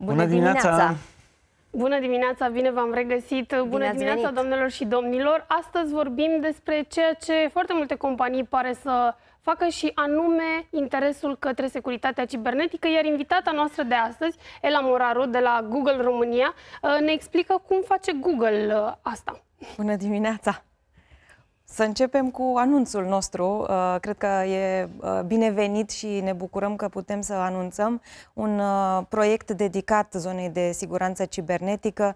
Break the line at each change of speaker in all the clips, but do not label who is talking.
Bună, Bună dimineața! dimineața. Bună dimineața, bine v-am regăsit. Bine Bună dimineața, venit. domnilor și domnilor. Astăzi vorbim despre ceea ce foarte multe companii pare să facă și anume interesul către securitatea cibernetică, iar invitata noastră de astăzi, Ela Moraru de la Google România, ne explică cum face Google
uh, asta. Bună dimineața! Să începem cu anunțul nostru. Uh, cred că e uh, binevenit și ne bucurăm că putem să anunțăm un uh, proiect dedicat zonei de siguranță cibernetică.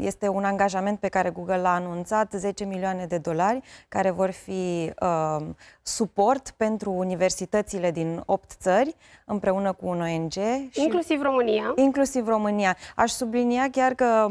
Este un angajament pe care Google l-a anunțat, 10 milioane de dolari, care vor fi suport pentru universitățile din 8 țări, împreună cu un ONG. Și inclusiv România. Inclusiv România. Aș sublinia chiar că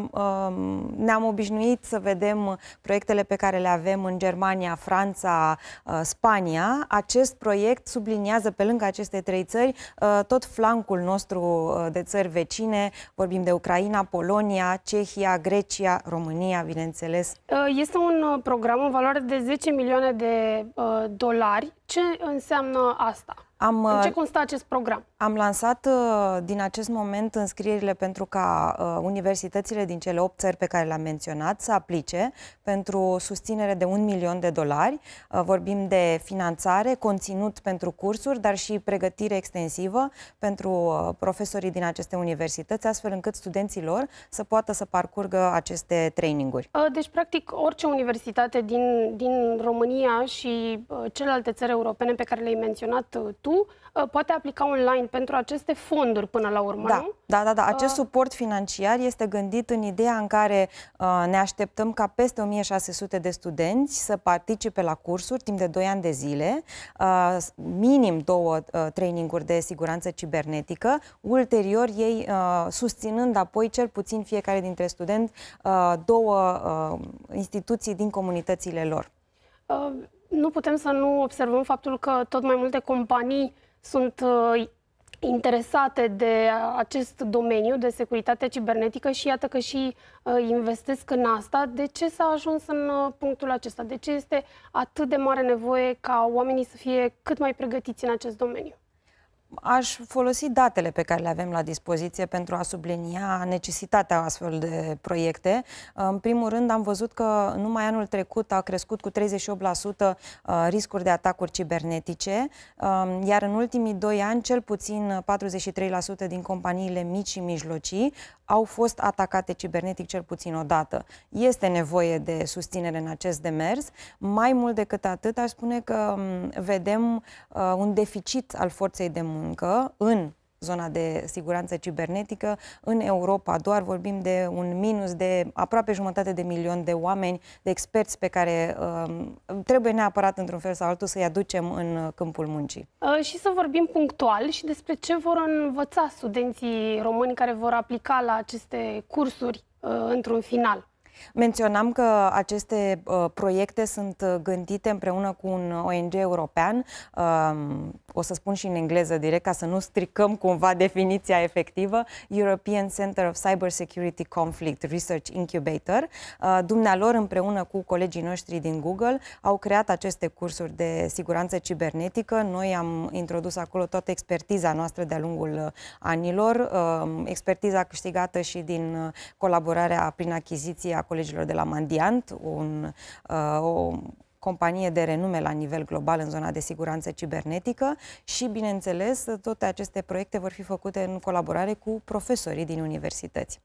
ne-am obișnuit să vedem proiectele pe care le avem în Germania, Franța, uh, Spania, acest proiect subliniază pe lângă aceste trei țări uh, tot flancul nostru uh, de țări vecine, vorbim de Ucraina, Polonia, Cehia, Grecia, România, bineînțeles.
Este un program în valoare de 10 milioane de dolari ce înseamnă asta? Am, în ce uh, constă acest program?
Am lansat uh, din acest moment înscrierile pentru ca uh, universitățile din cele 8 țări pe care le-am menționat să aplice pentru susținere de 1 milion de dolari. vorbim de finanțare, conținut pentru cursuri, dar și pregătire extensivă pentru profesorii din aceste universități, astfel încât studenților să poată să parcurgă aceste traininguri.
Deci, practic, orice universitate din, din România și celelalte țări europene pe care le-ai menționat uh, tu, uh, poate aplica online pentru aceste fonduri până la
urmă, da, nu? Da, da, da. Uh, Acest uh... suport financiar este gândit în ideea în care uh, ne așteptăm ca peste 1600 de studenți să participe la cursuri timp de 2 ani de zile, uh, minim două uh, traininguri de siguranță cibernetică, ulterior ei uh, susținând apoi cel puțin fiecare dintre studenți uh, două uh, instituții din comunitățile lor.
Nu putem să nu observăm faptul că tot mai multe companii sunt uh, interesate de uh, acest domeniu de securitate cibernetică și iată că și uh, investesc în asta. De ce s-a ajuns în punctul acesta? De ce este atât de mare nevoie ca oamenii să fie cât mai pregătiți în acest domeniu?
aș folosi datele pe care le avem la dispoziție pentru a sublinia necesitatea astfel de proiecte. În primul rând, am văzut că numai anul trecut a crescut cu 38% uh, riscuri de atacuri cibernetice, um, iar în ultimii doi ani, cel puțin 43% din companiile mici și mijlocii au fost atacate cibernetic cel puțin o dată. Este nevoie de susținere în acest demers. Mai mult decât atât, aș spune că um, vedem uh, un deficit al forței de muncă muncă în zona de siguranță cibernetică. În Europa doar vorbim de un minus de aproape jumătate de milion de oameni, de experți pe care uh, trebuie neapărat într-un fel sau altul să-i aducem în câmpul muncii.
Uh, și să vorbim punctual și despre ce vor învăța studenții români care vor aplica la aceste cursuri uh, într-un final.
Menționam că aceste uh, proiecte sunt gândite împreună cu un ONG european, uh, o să spun și în engleză direct ca să nu stricăm cumva definiția efectivă, European Center of Cyber Security Conflict Research Incubator. Uh, dumnealor împreună cu colegii noștri din Google au creat aceste cursuri de siguranță cibernetică. Noi am introdus acolo toată expertiza noastră de-a lungul uh, anilor, uh, expertiza câștigată și din colaborarea prin achiziția a colegilor de la Mandiant, un, o companie de renume la nivel global în zona de siguranță cibernetică și, bineînțeles, toate aceste proiecte vor fi făcute în colaborare cu profesorii din universități.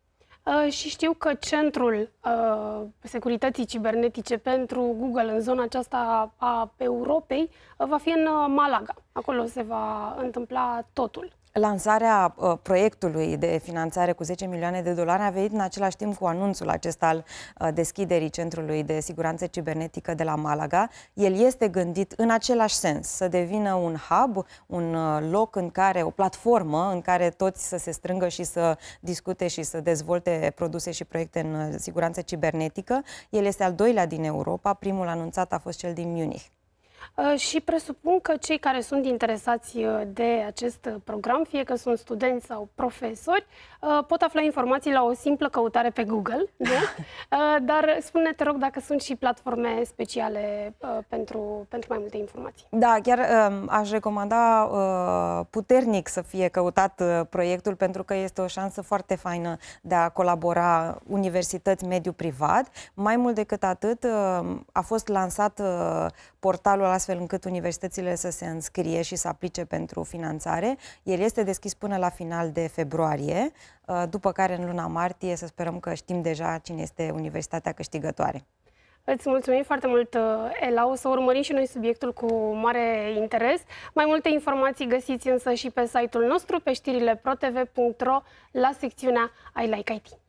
Uh, și știu că Centrul uh, Securității Cibernetice pentru Google în zona aceasta a Europei uh, va fi în Malaga. Acolo se va întâmpla totul.
Lansarea uh, proiectului de finanțare cu 10 milioane de dolari a venit în același timp cu anunțul acesta al uh, deschiderii Centrului de Siguranță Cibernetică de la Malaga. El este gândit în același sens, să devină un hub, un uh, loc în care, o platformă în care toți să se strângă și să discute și să dezvolte produse și proiecte în uh, siguranță cibernetică. El este al doilea din Europa, primul anunțat a fost cel din Munich. Uh, și
presupun că cei care sunt interesați uh, de acest uh, program, fie că sunt studenți sau profesori, pot afla informații la o simplă căutare pe Google, nu? dar spune, te rog, dacă sunt și platforme speciale pentru, pentru mai multe informații.
Da, chiar um, aș recomanda puternic să fie căutat proiectul, pentru că este o șansă foarte faină de a colabora universități mediu privat. Mai mult decât atât, um, a fost lansat portalul astfel încât universitățile să se înscrie și să aplice pentru finanțare. El este deschis până la final de februarie, uh, după care în luna martie să sperăm că știm deja cine este universitatea câștigătoare.
Îți mulțumim foarte mult, uh, Ela. O să urmărim și noi subiectul cu mare interes. Mai multe informații găsiți însă și pe site-ul nostru, pe știrile protv.ro, la secțiunea I Like IT.